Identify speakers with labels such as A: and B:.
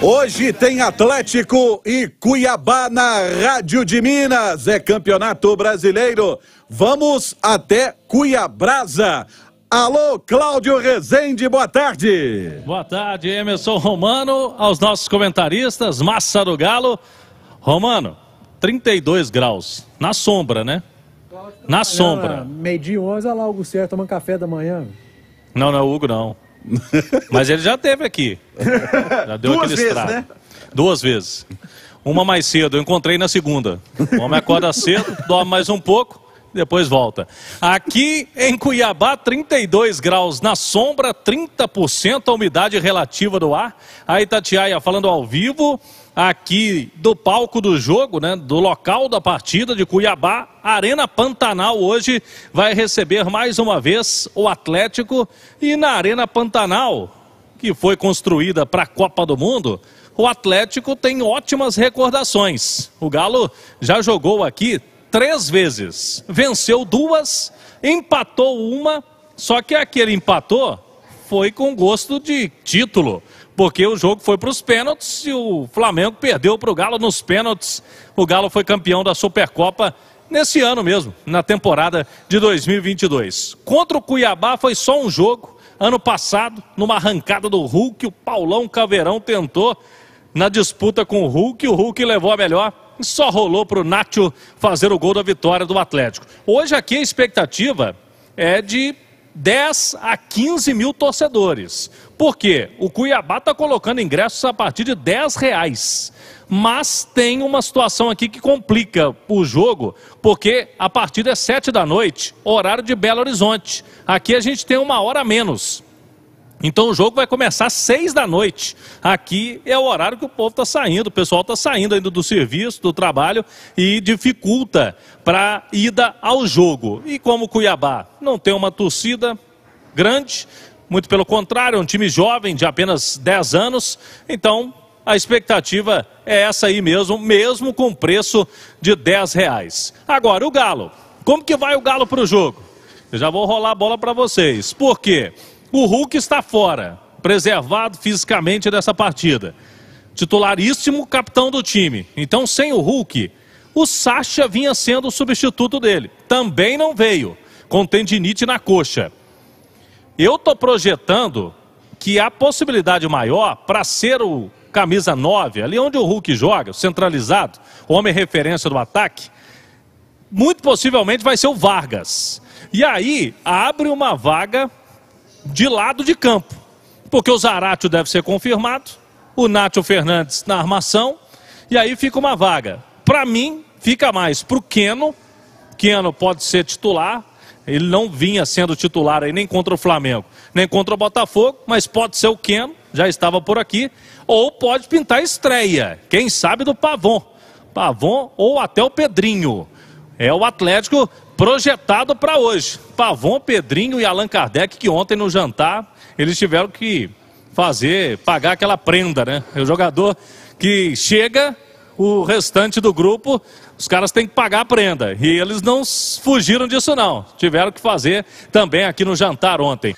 A: Hoje tem Atlético e Cuiabá na Rádio de Minas. É campeonato brasileiro. Vamos até Cuiabrasa. Alô, Cláudio Rezende, boa tarde. Boa tarde, Emerson Romano, aos nossos comentaristas, Massa do Galo. Romano, 32 graus, na sombra, né? Na sombra. Meio dia 11, olha lá o Hugo Sérgio tomando café da manhã. Não, não é o Hugo, não. Mas ele já teve aqui. Já deu Duas aquele vezes, estrago. Né? Duas vezes. Uma mais cedo, eu encontrei na segunda. O homem acorda cedo, dorme mais um pouco, depois volta. Aqui em Cuiabá, 32 graus na sombra, 30% a umidade relativa do ar. A Itatiaia falando ao vivo, aqui do palco do jogo, né, do local da partida de Cuiabá, Arena Pantanal hoje vai receber mais uma vez o Atlético e na Arena Pantanal, que foi construída para a Copa do Mundo, o Atlético tem ótimas recordações. O Galo já jogou aqui três vezes. Venceu duas, empatou uma, só que aquele empatou foi com gosto de título, porque o jogo foi para os pênaltis e o Flamengo perdeu para o Galo nos pênaltis. O Galo foi campeão da Supercopa nesse ano mesmo, na temporada de 2022. Contra o Cuiabá foi só um jogo. Ano passado, numa arrancada do Hulk, o Paulão Caveirão tentou na disputa com o Hulk, o Hulk levou a melhor só rolou para o Nacho fazer o gol da vitória do Atlético. Hoje aqui a expectativa é de 10 a 15 mil torcedores. Por quê? O Cuiabá está colocando ingressos a partir de 10 reais. Mas tem uma situação aqui que complica o jogo, porque a partida é 7 da noite, horário de Belo Horizonte. Aqui a gente tem uma hora a menos. Então o jogo vai começar às seis da noite. Aqui é o horário que o povo está saindo, o pessoal está saindo ainda do serviço, do trabalho e dificulta para ida ao jogo. E como o Cuiabá não tem uma torcida grande, muito pelo contrário, é um time jovem de apenas 10 anos, então a expectativa é essa aí mesmo, mesmo com preço de 10 reais. Agora, o Galo. Como que vai o Galo para o jogo? Eu já vou rolar a bola para vocês. Por quê? Porque o Hulk está fora, preservado fisicamente dessa partida. Titularíssimo capitão do time. Então, sem o Hulk, o Sacha vinha sendo o substituto dele. Também não veio, com tendinite na coxa. Eu estou projetando que a possibilidade maior para ser o camisa 9, ali onde o Hulk joga, centralizado, homem referência do ataque, muito possivelmente vai ser o Vargas. E aí abre uma vaga de lado de campo. Porque o Zaratio deve ser confirmado, o Nátio Fernandes na armação, e aí fica uma vaga. Para mim, fica mais para o Keno. Keno pode ser titular. Ele não vinha sendo titular aí nem contra o Flamengo, nem contra o Botafogo, mas pode ser o Keno, já estava por aqui. Ou pode pintar estreia, quem sabe do Pavon. Pavon ou até o Pedrinho. É o Atlético projetado para hoje. Pavon, Pedrinho e Allan Kardec, que ontem no jantar eles tiveram que fazer, pagar aquela prenda, né? É o jogador que chega, o restante do grupo, os caras têm que pagar a prenda. E eles não fugiram disso, não. Tiveram que fazer também aqui no jantar ontem.